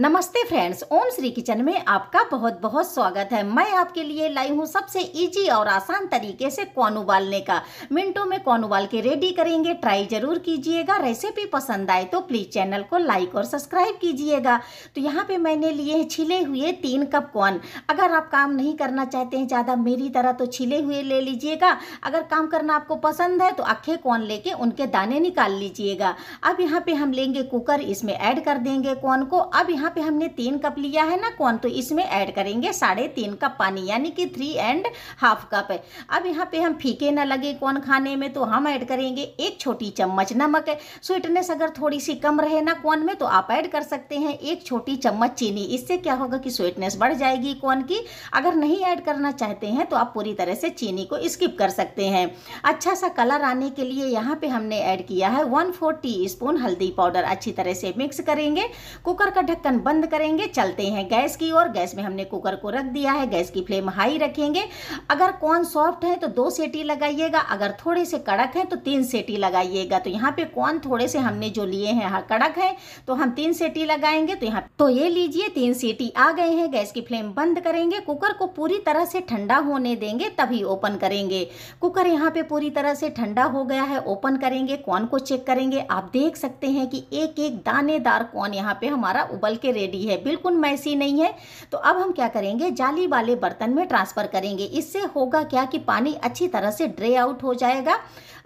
नमस्ते फ्रेंड्स ओम श्री किचन में आपका बहुत बहुत स्वागत है मैं आपके लिए लाई हूँ सबसे इजी और आसान तरीके से कौन उबालने का मिनटों में कौन उबाल के रेडी करेंगे ट्राई जरूर कीजिएगा रेसिपी पसंद आए तो प्लीज़ चैनल को लाइक और सब्सक्राइब कीजिएगा तो यहाँ पे मैंने लिए छिले हुए तीन कप कॉर्न अगर आप काम नहीं करना चाहते हैं ज़्यादा मेरी तरह तो छिले हुए ले लीजिएगा अगर काम करना आपको पसंद है तो अखे कौन लेके उनके दाने निकाल लीजिएगा अब यहाँ पर हम लेंगे कुकर इसमें ऐड कर देंगे कौन को अब यहाँ यहाँ पे हमने तीन कप लिया है ना कौन तो इसमें ऐड करेंगे साढ़े तीन कप पानी यानी कि थ्री एंड हाफ कप है अब यहाँ पे हम फीके ना लगे कौन खाने में तो हम ऐड करेंगे एक छोटी चम्मच नमक है स्वीटनेस अगर थोड़ी सी कम रहे ना कौन में तो आप ऐड कर सकते हैं एक छोटी चम्मच चीनी इससे क्या होगा कि स्वीटनेस बढ़ जाएगी कौन की अगर नहीं ऐड करना चाहते हैं तो आप पूरी तरह से चीनी को स्किप कर सकते हैं अच्छा सा कलर आने के लिए यहाँ पे हमने ऐड किया है वन फोर टी स्पून हल्दी पाउडर अच्छी तरह से मिक्स करेंगे कुकर का ढक्कन ढक्कन बंद करेंगे चलते हैं गैस की ओर गैस में हमने कुकर को रख दिया है गैस की फ्लेम हाई रखेंगे अगर कॉर्न सॉफ्ट है तो दो सेटी लगाइएगा अगर थोड़े से कड़क है तो तीन सेटी लगाइएगा तो यहाँ पे कॉर्न थोड़े से हमने जो लिए हैं हाँ कड़क है तो हम तीन सेटी लगाएंगे तो यहाँ तो ये लीजिए तीन सीटी आ गए हैं गैस की फ्लेम बंद करेंगे कुकर को पूरी तरह से ठंडा होने देंगे तभी ओपन करेंगे कुकर यहाँ पे पूरी तरह से ठंडा हो गया है ओपन करेंगे कॉर्न को चेक करेंगे आप देख सकते हैं कि एक एक दानेदार कॉर्न यहाँ पे हमारा उबल के रेडी है बिल्कुल मैसी नहीं है तो अब हम क्या करेंगे जाली वाले बर्तन में ट्रांसफ़र करेंगे इससे होगा क्या कि पानी अच्छी तरह से ड्रे आउट हो जाएगा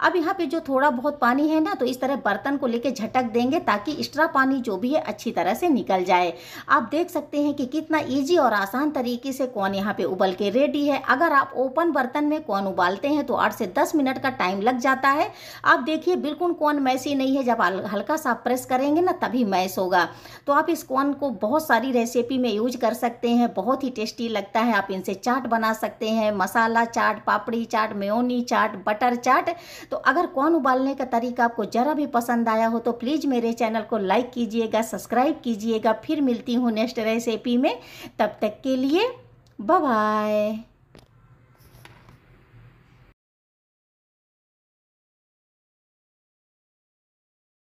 अब यहाँ पे जो थोड़ा बहुत पानी है ना तो इस तरह बर्तन को लेके झटक देंगे ताकि एक्स्ट्रा पानी जो भी है अच्छी तरह से निकल जाए आप देख सकते हैं कि कितना ईजी और आसान तरीके से कौन यहाँ पे उबल के रेडी है अगर आप ओपन बर्तन में कौन उबालते हैं तो आठ से दस मिनट का टाइम लग जाता है आप देखिए बिल्कुल कौन मैसी नहीं है जब हल्का सा प्रेस करेंगे ना तभी मैस होगा तो आप इस कौन अपन को बहुत सारी रेसिपी में यूज कर सकते हैं बहुत ही टेस्टी लगता है आप इनसे चाट बना सकते हैं मसाला चाट पापड़ी चाट मेयोनी चाट बटर चाट तो अगर कौन उबालने का तरीका आपको ज़रा भी पसंद आया हो तो प्लीज़ मेरे चैनल को लाइक कीजिएगा सब्सक्राइब कीजिएगा फिर मिलती हूँ नेक्स्ट रेसिपी में तब तक के लिए बाय